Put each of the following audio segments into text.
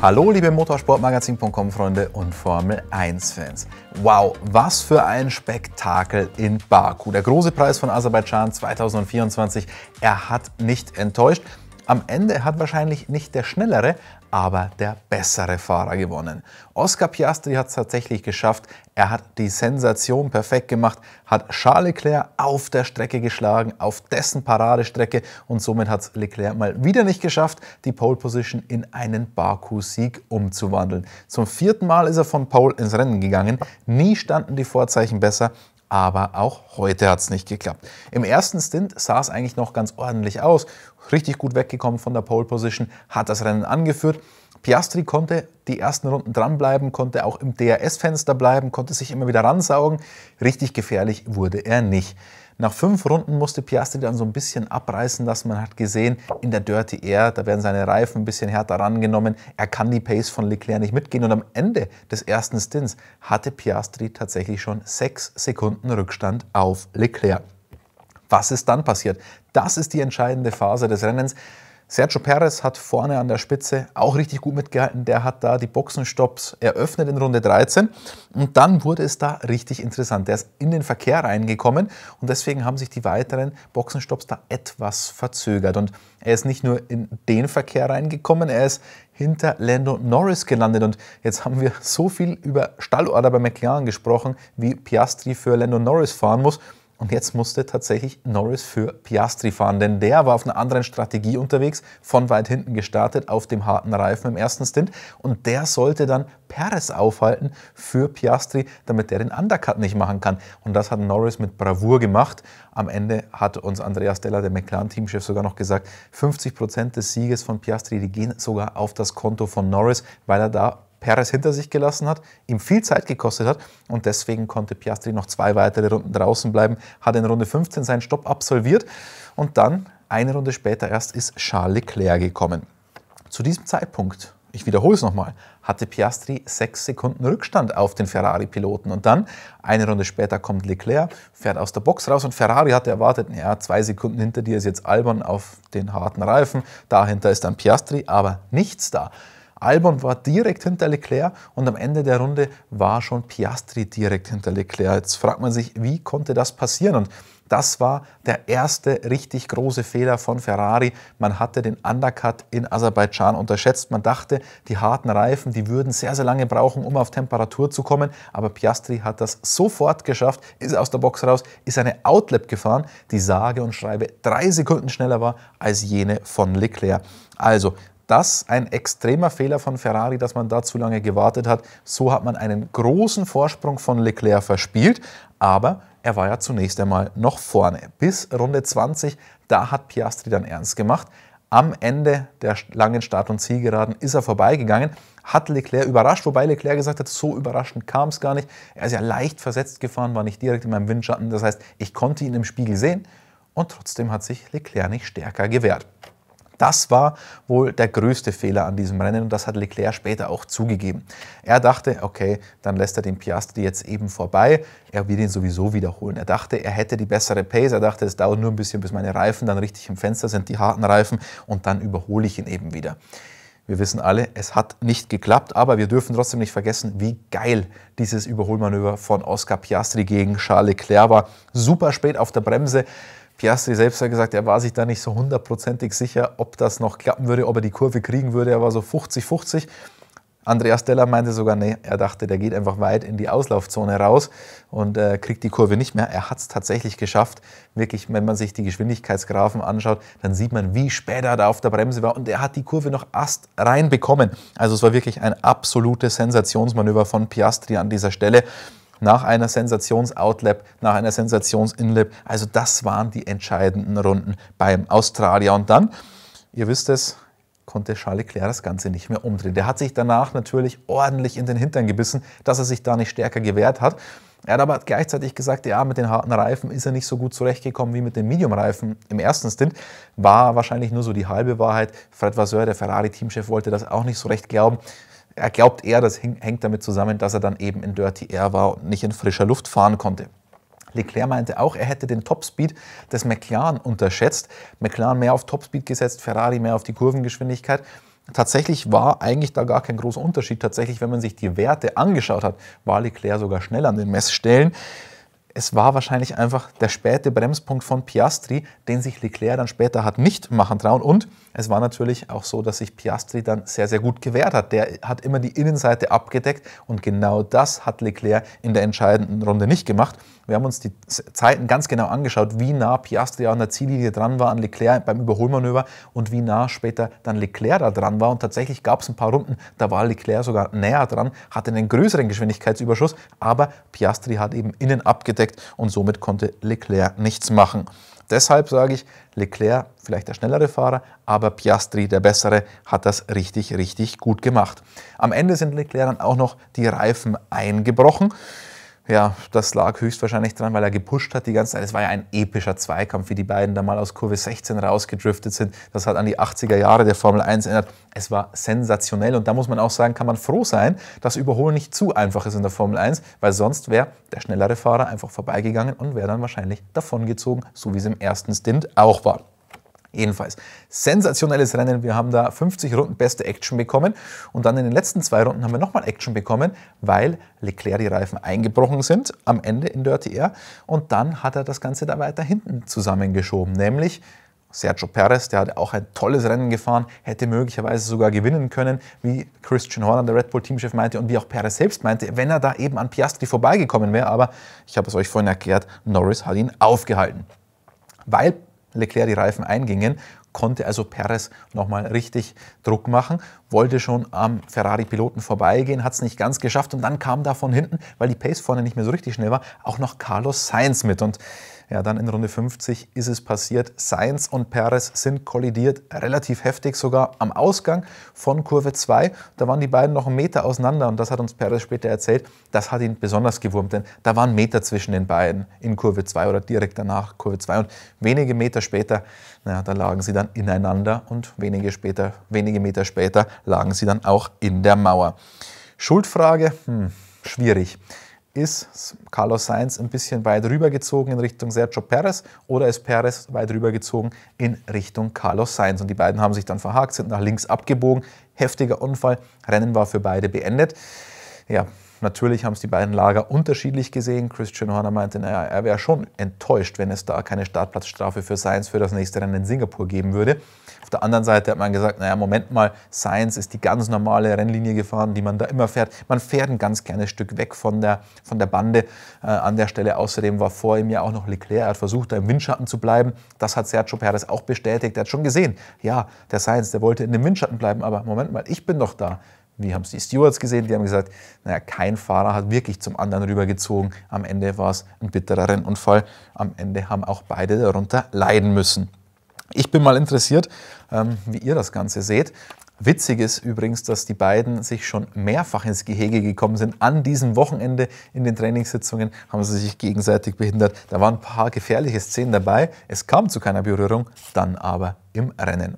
Hallo liebe Motorsportmagazin.com-Freunde und Formel 1-Fans. Wow, was für ein Spektakel in Baku. Der große Preis von Aserbaidschan 2024, er hat nicht enttäuscht. Am Ende hat wahrscheinlich nicht der Schnellere, aber der bessere Fahrer gewonnen. Oscar Piastri hat es tatsächlich geschafft. Er hat die Sensation perfekt gemacht, hat Charles Leclerc auf der Strecke geschlagen, auf dessen Paradestrecke und somit hat es Leclerc mal wieder nicht geschafft, die Pole Position in einen Baku-Sieg umzuwandeln. Zum vierten Mal ist er von Pole ins Rennen gegangen. Nie standen die Vorzeichen besser aber auch heute hat es nicht geklappt. Im ersten Stint sah es eigentlich noch ganz ordentlich aus. Richtig gut weggekommen von der Pole Position, hat das Rennen angeführt. Piastri konnte die ersten Runden dranbleiben, konnte auch im DRS-Fenster bleiben, konnte sich immer wieder ransaugen. Richtig gefährlich wurde er nicht. Nach fünf Runden musste Piastri dann so ein bisschen abreißen dass Man hat gesehen, in der Dirty Air, da werden seine Reifen ein bisschen härter rangenommen. Er kann die Pace von Leclerc nicht mitgehen. Und am Ende des ersten Stints hatte Piastri tatsächlich schon sechs Sekunden Rückstand auf Leclerc. Was ist dann passiert? Das ist die entscheidende Phase des Rennens. Sergio Perez hat vorne an der Spitze auch richtig gut mitgehalten. Der hat da die Boxenstopps eröffnet in Runde 13. Und dann wurde es da richtig interessant. Der ist in den Verkehr reingekommen und deswegen haben sich die weiteren Boxenstopps da etwas verzögert. Und er ist nicht nur in den Verkehr reingekommen, er ist hinter Lando Norris gelandet. Und jetzt haben wir so viel über Stallorder bei McLaren gesprochen, wie Piastri für Lando Norris fahren muss. Und jetzt musste tatsächlich Norris für Piastri fahren, denn der war auf einer anderen Strategie unterwegs, von weit hinten gestartet, auf dem harten Reifen im ersten Stint. Und der sollte dann Perez aufhalten für Piastri, damit der den Undercut nicht machen kann. Und das hat Norris mit Bravour gemacht. Am Ende hat uns Andreas Della, der McLaren-Teamchef, sogar noch gesagt, 50% Prozent des Sieges von Piastri, die gehen sogar auf das Konto von Norris, weil er da Perez hinter sich gelassen hat, ihm viel Zeit gekostet hat und deswegen konnte Piastri noch zwei weitere Runden draußen bleiben, hat in Runde 15 seinen Stopp absolviert und dann, eine Runde später erst, ist Charles Leclerc gekommen. Zu diesem Zeitpunkt, ich wiederhole es nochmal, hatte Piastri sechs Sekunden Rückstand auf den Ferrari-Piloten. Und dann, eine Runde später, kommt Leclerc, fährt aus der Box raus und Ferrari hatte erwartet, naja, zwei Sekunden hinter dir ist jetzt Albon auf den harten Reifen, dahinter ist dann Piastri, aber nichts da. Albon war direkt hinter Leclerc und am Ende der Runde war schon Piastri direkt hinter Leclerc. Jetzt fragt man sich, wie konnte das passieren? Und das war der erste richtig große Fehler von Ferrari. Man hatte den Undercut in Aserbaidschan unterschätzt. Man dachte, die harten Reifen, die würden sehr, sehr lange brauchen, um auf Temperatur zu kommen. Aber Piastri hat das sofort geschafft, ist aus der Box raus, ist eine Outlap gefahren, die sage und schreibe drei Sekunden schneller war als jene von Leclerc. Also das ein extremer Fehler von Ferrari, dass man da zu lange gewartet hat. So hat man einen großen Vorsprung von Leclerc verspielt, aber er war ja zunächst einmal noch vorne. Bis Runde 20, da hat Piastri dann ernst gemacht. Am Ende der langen Start- und Zielgeraden ist er vorbeigegangen, hat Leclerc überrascht, wobei Leclerc gesagt hat, so überraschend kam es gar nicht. Er ist ja leicht versetzt gefahren, war nicht direkt in meinem Windschatten, das heißt, ich konnte ihn im Spiegel sehen und trotzdem hat sich Leclerc nicht stärker gewehrt. Das war wohl der größte Fehler an diesem Rennen und das hat Leclerc später auch zugegeben. Er dachte, okay, dann lässt er den Piastri jetzt eben vorbei, er wird ihn sowieso wiederholen. Er dachte, er hätte die bessere Pace, er dachte, es dauert nur ein bisschen, bis meine Reifen dann richtig im Fenster sind, die harten Reifen, und dann überhole ich ihn eben wieder. Wir wissen alle, es hat nicht geklappt, aber wir dürfen trotzdem nicht vergessen, wie geil dieses Überholmanöver von Oscar Piastri gegen Charles Leclerc war. Super spät auf der Bremse, Piastri selbst hat gesagt, er war sich da nicht so hundertprozentig sicher, ob das noch klappen würde, ob er die Kurve kriegen würde. Er war so 50-50. Andreas Stella meinte sogar, nee, er dachte, der geht einfach weit in die Auslaufzone raus und äh, kriegt die Kurve nicht mehr. Er hat es tatsächlich geschafft. Wirklich, wenn man sich die Geschwindigkeitsgrafen anschaut, dann sieht man, wie spät er da auf der Bremse war und er hat die Kurve noch ast reinbekommen. Also es war wirklich ein absolutes Sensationsmanöver von Piastri an dieser Stelle nach einer Sensations-Outlap, nach einer Sensations-Inlap. Also das waren die entscheidenden Runden beim Australier. Und dann, ihr wisst es, konnte Charles Leclerc das Ganze nicht mehr umdrehen. Der hat sich danach natürlich ordentlich in den Hintern gebissen, dass er sich da nicht stärker gewehrt hat. Er hat aber gleichzeitig gesagt, ja, mit den harten Reifen ist er nicht so gut zurechtgekommen wie mit den Medium-Reifen im ersten Stint. War wahrscheinlich nur so die halbe Wahrheit. Fred Vasseur, der Ferrari-Teamchef, wollte das auch nicht so recht glauben er glaubt eher, das hängt damit zusammen, dass er dann eben in Dirty Air war und nicht in frischer Luft fahren konnte. Leclerc meinte auch, er hätte den Topspeed des McLaren unterschätzt. McLaren mehr auf Topspeed gesetzt, Ferrari mehr auf die Kurvengeschwindigkeit. Tatsächlich war eigentlich da gar kein großer Unterschied. Tatsächlich, wenn man sich die Werte angeschaut hat, war Leclerc sogar schnell an den Messstellen es war wahrscheinlich einfach der späte Bremspunkt von Piastri, den sich Leclerc dann später hat nicht machen trauen. Und es war natürlich auch so, dass sich Piastri dann sehr, sehr gut gewehrt hat. Der hat immer die Innenseite abgedeckt und genau das hat Leclerc in der entscheidenden Runde nicht gemacht. Wir haben uns die Zeiten ganz genau angeschaut, wie nah Piastri an der Ziellinie dran war an Leclerc beim Überholmanöver und wie nah später dann Leclerc da dran war. Und tatsächlich gab es ein paar Runden, da war Leclerc sogar näher dran, hatte einen größeren Geschwindigkeitsüberschuss, aber Piastri hat eben innen abgedeckt abgedeckt und somit konnte Leclerc nichts machen. Deshalb sage ich, Leclerc vielleicht der schnellere Fahrer, aber Piastri der bessere hat das richtig, richtig gut gemacht. Am Ende sind Leclerc dann auch noch die Reifen eingebrochen. Ja, das lag höchstwahrscheinlich dran, weil er gepusht hat die ganze Zeit. Es war ja ein epischer Zweikampf, wie die beiden da mal aus Kurve 16 rausgedriftet sind. Das hat an die 80er Jahre der Formel 1 erinnert. Es war sensationell und da muss man auch sagen, kann man froh sein, dass Überholen nicht zu einfach ist in der Formel 1, weil sonst wäre der schnellere Fahrer einfach vorbeigegangen und wäre dann wahrscheinlich davongezogen, so wie es im ersten Stint auch war. Jedenfalls, sensationelles Rennen. Wir haben da 50 Runden beste Action bekommen. Und dann in den letzten zwei Runden haben wir nochmal Action bekommen, weil Leclerc die Reifen eingebrochen sind am Ende in Dirty Air. Und dann hat er das Ganze da weiter hinten zusammengeschoben, nämlich Sergio Perez, der hat auch ein tolles Rennen gefahren, hätte möglicherweise sogar gewinnen können, wie Christian Horner, der Red Bull-Teamchef, meinte und wie auch Perez selbst meinte, wenn er da eben an Piastri vorbeigekommen wäre. Aber ich habe es euch vorhin erklärt, Norris hat ihn aufgehalten. Weil Leclerc die Reifen eingingen, konnte also Perez nochmal richtig Druck machen, wollte schon am Ferrari-Piloten vorbeigehen, hat es nicht ganz geschafft und dann kam da von hinten, weil die Pace vorne nicht mehr so richtig schnell war, auch noch Carlos Sainz mit und ja, dann in Runde 50 ist es passiert. Sainz und Perez sind kollidiert, relativ heftig sogar am Ausgang von Kurve 2. Da waren die beiden noch einen Meter auseinander und das hat uns Perez später erzählt. Das hat ihn besonders gewurmt, denn da waren Meter zwischen den beiden in Kurve 2 oder direkt danach Kurve 2 und wenige Meter später, naja, da lagen sie dann ineinander und wenige, später, wenige Meter später lagen sie dann auch in der Mauer. Schuldfrage? Hm, schwierig ist Carlos Sainz ein bisschen weit rübergezogen in Richtung Sergio Perez oder ist Perez weit rübergezogen in Richtung Carlos Sainz? Und die beiden haben sich dann verhakt, sind nach links abgebogen. Heftiger Unfall. Rennen war für beide beendet. Ja, Natürlich haben es die beiden Lager unterschiedlich gesehen. Christian Horner meinte, naja, er wäre schon enttäuscht, wenn es da keine Startplatzstrafe für Sainz für das nächste Rennen in Singapur geben würde. Auf der anderen Seite hat man gesagt, naja, Moment mal, Sainz ist die ganz normale Rennlinie gefahren, die man da immer fährt. Man fährt ein ganz kleines Stück weg von der, von der Bande äh, an der Stelle. Außerdem war vor ihm ja auch noch Leclerc. Er hat versucht, da im Windschatten zu bleiben. Das hat Sergio Perez auch bestätigt. Er hat schon gesehen, ja, der Sainz, der wollte in dem Windschatten bleiben, aber Moment mal, ich bin doch da wir haben es die Stewards gesehen, die haben gesagt, naja, kein Fahrer hat wirklich zum anderen rübergezogen. Am Ende war es ein bitterer Rennunfall. Am Ende haben auch beide darunter leiden müssen. Ich bin mal interessiert, ähm, wie ihr das Ganze seht. Witzig ist übrigens, dass die beiden sich schon mehrfach ins Gehege gekommen sind. An diesem Wochenende in den Trainingssitzungen haben sie sich gegenseitig behindert. Da waren ein paar gefährliche Szenen dabei. Es kam zu keiner Berührung, dann aber im Rennen.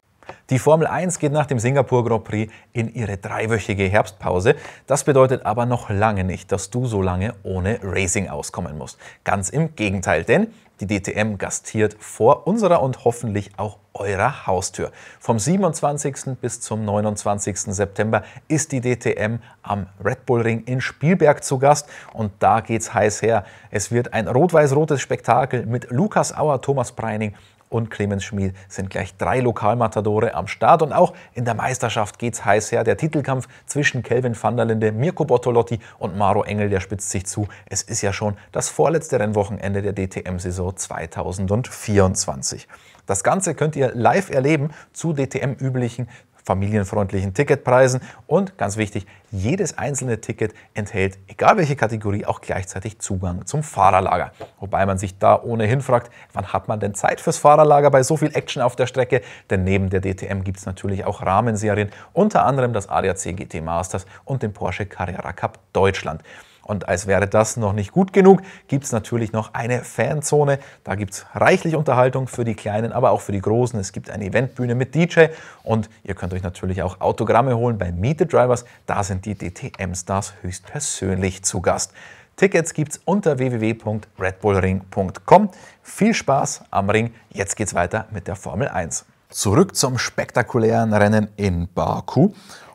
Die Formel 1 geht nach dem Singapur Grand Prix in ihre dreiwöchige Herbstpause. Das bedeutet aber noch lange nicht, dass du so lange ohne Racing auskommen musst. Ganz im Gegenteil, denn die DTM gastiert vor unserer und hoffentlich auch eurer Haustür. Vom 27. bis zum 29. September ist die DTM am Red Bull Ring in Spielberg zu Gast und da geht's heiß her. Es wird ein rot-weiß-rotes Spektakel mit Lukas Auer, Thomas Breining und Clemens Schmid sind gleich drei Lokalmatadore am Start. Und auch in der Meisterschaft geht's heiß her. Der Titelkampf zwischen Kelvin van der Linde, Mirko Bottolotti und Maro Engel, der spitzt sich zu. Es ist ja schon das vorletzte Rennwochenende der DTM-Saison 2024. Das Ganze könnt ihr live erleben zu DTM-üblichen familienfreundlichen Ticketpreisen. Und ganz wichtig, jedes einzelne Ticket enthält, egal welche Kategorie, auch gleichzeitig Zugang zum Fahrerlager. Wobei man sich da ohnehin fragt, wann hat man denn Zeit fürs Fahrerlager bei so viel Action auf der Strecke? Denn neben der DTM gibt es natürlich auch Rahmenserien, unter anderem das ADAC GT Masters und den Porsche Carrera Cup Deutschland. Und als wäre das noch nicht gut genug, gibt es natürlich noch eine Fanzone. Da gibt es reichlich Unterhaltung für die Kleinen, aber auch für die Großen. Es gibt eine Eventbühne mit DJ und ihr könnt euch natürlich auch Autogramme holen bei Meet the Drivers. Da sind die DTM-Stars höchstpersönlich zu Gast. Tickets gibt es unter www.redbullring.com. Viel Spaß am Ring. Jetzt geht's weiter mit der Formel 1. Zurück zum spektakulären Rennen in Baku.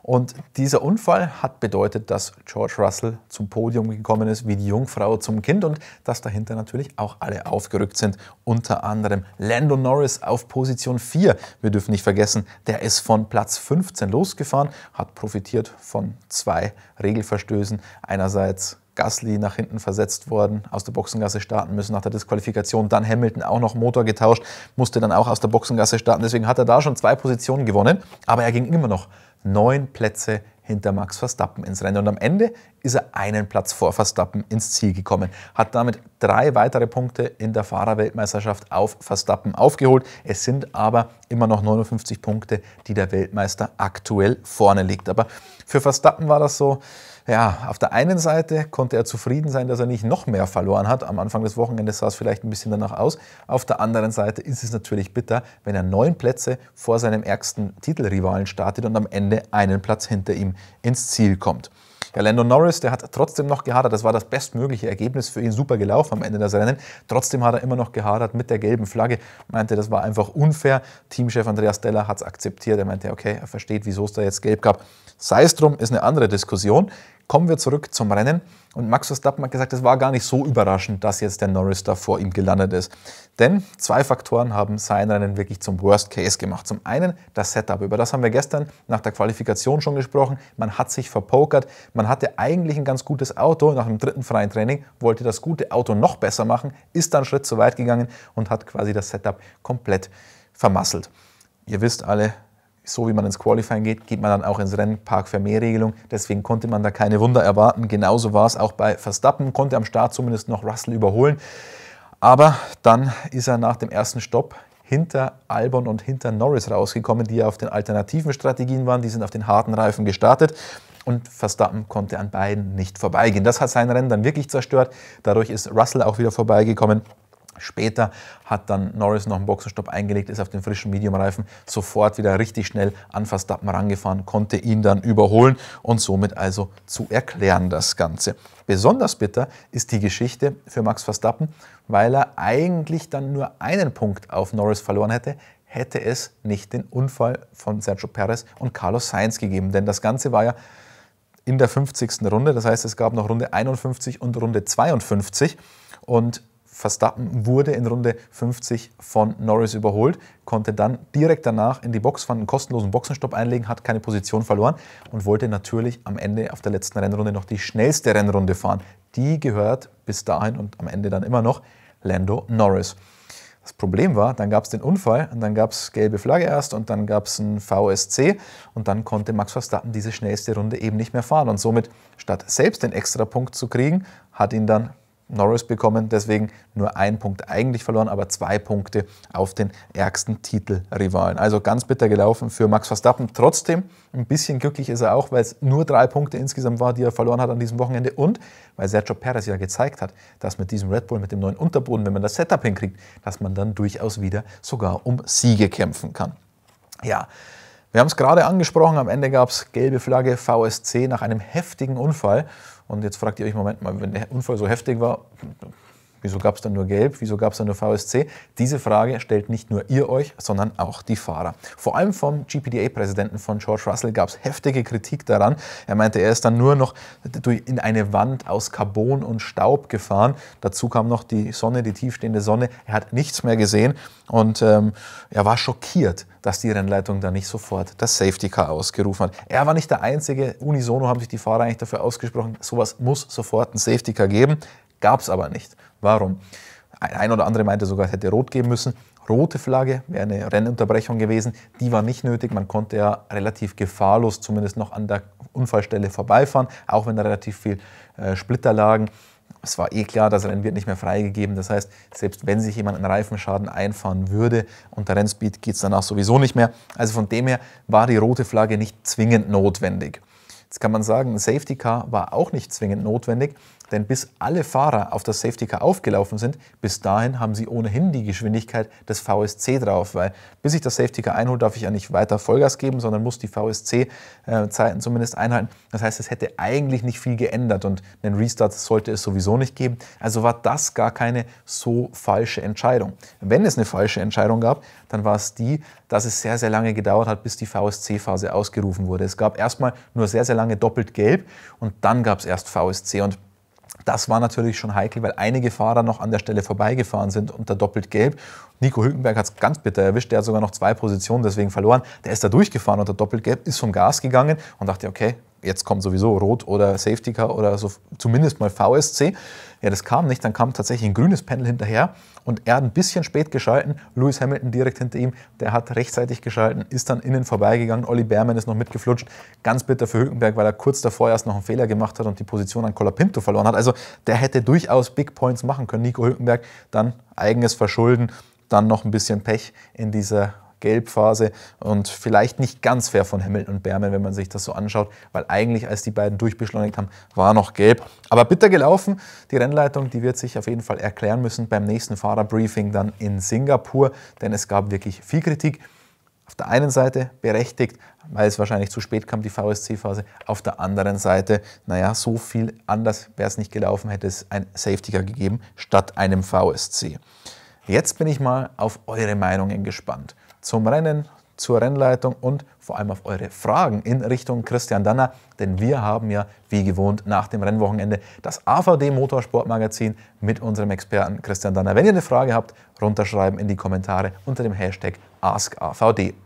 Und dieser Unfall hat bedeutet, dass George Russell zum Podium gekommen ist, wie die Jungfrau zum Kind und dass dahinter natürlich auch alle aufgerückt sind. Unter anderem Lando Norris auf Position 4. Wir dürfen nicht vergessen, der ist von Platz 15 losgefahren, hat profitiert von zwei Regelverstößen. Einerseits Gasly nach hinten versetzt worden, aus der Boxengasse starten müssen nach der Disqualifikation, dann Hamilton auch noch Motor getauscht, musste dann auch aus der Boxengasse starten, deswegen hat er da schon zwei Positionen gewonnen, aber er ging immer noch neun Plätze hinter Max Verstappen ins Rennen. Und am Ende ist er einen Platz vor Verstappen ins Ziel gekommen. Hat damit drei weitere Punkte in der Fahrerweltmeisterschaft auf Verstappen aufgeholt. Es sind aber immer noch 59 Punkte, die der Weltmeister aktuell vorne liegt. Aber für Verstappen war das so, ja, auf der einen Seite konnte er zufrieden sein, dass er nicht noch mehr verloren hat. Am Anfang des Wochenendes sah es vielleicht ein bisschen danach aus. Auf der anderen Seite ist es natürlich bitter, wenn er neun Plätze vor seinem ärgsten Titelrivalen startet und am Ende einen Platz hinter ihm ins Ziel kommt. Ja, Lando Norris, der hat trotzdem noch gehadert. Das war das bestmögliche Ergebnis für ihn. Super gelaufen am Ende des Rennen. Trotzdem hat er immer noch gehadert mit der gelben Flagge. Meinte, das war einfach unfair. Teamchef Andreas Steller hat es akzeptiert. Er meinte, okay, er versteht, wieso es da jetzt gelb gab. Sei es drum, ist eine andere Diskussion. Kommen wir zurück zum Rennen. Und Max Verstappen hat gesagt, es war gar nicht so überraschend, dass jetzt der Norris da vor ihm gelandet ist. Denn zwei Faktoren haben sein Rennen wirklich zum Worst Case gemacht. Zum einen das Setup, über das haben wir gestern nach der Qualifikation schon gesprochen. Man hat sich verpokert, man hatte eigentlich ein ganz gutes Auto. Nach dem dritten freien Training wollte das gute Auto noch besser machen, ist dann einen Schritt zu weit gegangen und hat quasi das Setup komplett vermasselt. Ihr wisst alle, so wie man ins Qualifying geht, geht man dann auch ins Rennen Park Vermeer-Regelung. Deswegen konnte man da keine Wunder erwarten. Genauso war es auch bei Verstappen, konnte am Start zumindest noch Russell überholen. Aber dann ist er nach dem ersten Stopp hinter Albon und hinter Norris rausgekommen, die ja auf den alternativen Strategien waren. Die sind auf den harten Reifen gestartet und Verstappen konnte an beiden nicht vorbeigehen. Das hat sein Rennen dann wirklich zerstört. Dadurch ist Russell auch wieder vorbeigekommen. Später hat dann Norris noch einen Boxenstopp eingelegt, ist auf den frischen Mediumreifen sofort wieder richtig schnell an Verstappen rangefahren, konnte ihn dann überholen und somit also zu erklären das Ganze. Besonders bitter ist die Geschichte für Max Verstappen, weil er eigentlich dann nur einen Punkt auf Norris verloren hätte, hätte es nicht den Unfall von Sergio Perez und Carlos Sainz gegeben. Denn das Ganze war ja in der 50. Runde, das heißt es gab noch Runde 51 und Runde 52 und Verstappen wurde in Runde 50 von Norris überholt, konnte dann direkt danach in die Box, fand einen kostenlosen Boxenstopp einlegen, hat keine Position verloren und wollte natürlich am Ende auf der letzten Rennrunde noch die schnellste Rennrunde fahren. Die gehört bis dahin und am Ende dann immer noch Lando Norris. Das Problem war, dann gab es den Unfall und dann gab es gelbe Flagge erst und dann gab es ein VSC und dann konnte Max Verstappen diese schnellste Runde eben nicht mehr fahren. Und somit, statt selbst den Extrapunkt zu kriegen, hat ihn dann Norris bekommen, deswegen nur ein Punkt eigentlich verloren, aber zwei Punkte auf den ärgsten Titelrivalen. Also ganz bitter gelaufen für Max Verstappen. Trotzdem ein bisschen glücklich ist er auch, weil es nur drei Punkte insgesamt war, die er verloren hat an diesem Wochenende und weil Sergio Perez ja gezeigt hat, dass mit diesem Red Bull, mit dem neuen Unterboden, wenn man das Setup hinkriegt, dass man dann durchaus wieder sogar um Siege kämpfen kann. Ja, wir haben es gerade angesprochen, am Ende gab es gelbe Flagge VSC nach einem heftigen Unfall. Und jetzt fragt ihr euch, Moment mal, wenn der Unfall so heftig war, Wieso gab es dann nur Gelb? Wieso gab es dann nur VSC? Diese Frage stellt nicht nur ihr euch, sondern auch die Fahrer. Vor allem vom GPDA-Präsidenten von George Russell gab es heftige Kritik daran. Er meinte, er ist dann nur noch in eine Wand aus Carbon und Staub gefahren. Dazu kam noch die Sonne, die tiefstehende Sonne. Er hat nichts mehr gesehen und ähm, er war schockiert, dass die Rennleitung da nicht sofort das Safety Car ausgerufen hat. Er war nicht der Einzige. Unisono haben sich die Fahrer eigentlich dafür ausgesprochen, sowas muss sofort ein Safety Car geben. Gab es aber nicht. Warum? Ein oder andere meinte sogar, es hätte rot geben müssen. Rote Flagge wäre eine Rennunterbrechung gewesen. Die war nicht nötig. Man konnte ja relativ gefahrlos zumindest noch an der Unfallstelle vorbeifahren, auch wenn da relativ viel äh, Splitter lagen. Es war eh klar, das Rennen wird nicht mehr freigegeben. Das heißt, selbst wenn sich jemand einen Reifenschaden einfahren würde, unter Rennspeed geht es danach sowieso nicht mehr. Also von dem her war die rote Flagge nicht zwingend notwendig. Jetzt kann man sagen, ein Safety Car war auch nicht zwingend notwendig, denn bis alle Fahrer auf das Safety Car aufgelaufen sind, bis dahin haben sie ohnehin die Geschwindigkeit des VSC drauf, weil bis ich das Safety Car einhole, darf ich ja nicht weiter Vollgas geben, sondern muss die VSC-Zeiten äh, zumindest einhalten. Das heißt, es hätte eigentlich nicht viel geändert und einen Restart sollte es sowieso nicht geben. Also war das gar keine so falsche Entscheidung. Wenn es eine falsche Entscheidung gab, dann war es die, dass es sehr, sehr lange gedauert hat, bis die VSC-Phase ausgerufen wurde. Es gab erstmal nur sehr, sehr lange doppelt gelb und dann gab es erst VSC und das war natürlich schon heikel, weil einige Fahrer noch an der Stelle vorbeigefahren sind und da doppelt gelb. Nico Hülkenberg hat es ganz bitter erwischt, der hat sogar noch zwei Positionen deswegen verloren. Der ist da durchgefahren unter doppelt gelb, ist vom Gas gegangen und dachte, okay, jetzt kommt sowieso Rot oder Safety Car oder so, zumindest mal VSC. Ja, das kam nicht, dann kam tatsächlich ein grünes Panel hinterher und er hat ein bisschen spät geschalten, Lewis Hamilton direkt hinter ihm, der hat rechtzeitig geschalten, ist dann innen vorbeigegangen, Olli Berman ist noch mitgeflutscht, ganz bitter für Hülkenberg, weil er kurz davor erst noch einen Fehler gemacht hat und die Position an Colapinto verloren hat. Also der hätte durchaus Big Points machen können, Nico Hülkenberg, dann eigenes Verschulden, dann noch ein bisschen Pech in dieser Gelbphase und vielleicht nicht ganz fair von Hamilton und Berman, wenn man sich das so anschaut, weil eigentlich, als die beiden durchbeschleunigt haben, war noch gelb. Aber bitter gelaufen. Die Rennleitung, die wird sich auf jeden Fall erklären müssen beim nächsten Fahrerbriefing dann in Singapur, denn es gab wirklich viel Kritik. Auf der einen Seite berechtigt, weil es wahrscheinlich zu spät kam, die VSC-Phase. Auf der anderen Seite, naja, so viel anders wäre es nicht gelaufen, hätte es ein Safety Car gegeben statt einem VSC. Jetzt bin ich mal auf eure Meinungen gespannt zum Rennen, zur Rennleitung und vor allem auf eure Fragen in Richtung Christian Danner, denn wir haben ja wie gewohnt nach dem Rennwochenende das AVD Motorsportmagazin mit unserem Experten Christian Danner. Wenn ihr eine Frage habt, runterschreiben in die Kommentare unter dem Hashtag AskAVD.